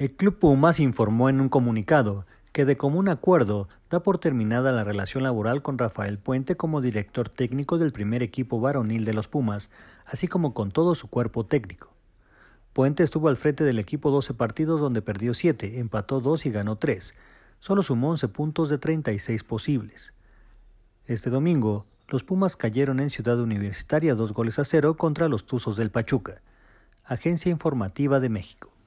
El Club Pumas informó en un comunicado que de común acuerdo da por terminada la relación laboral con Rafael Puente como director técnico del primer equipo varonil de los Pumas, así como con todo su cuerpo técnico. Puente estuvo al frente del equipo 12 partidos donde perdió 7, empató 2 y ganó 3. Solo sumó 11 puntos de 36 posibles. Este domingo, los Pumas cayeron en Ciudad Universitaria 2 goles a 0 contra los Tuzos del Pachuca. Agencia Informativa de México.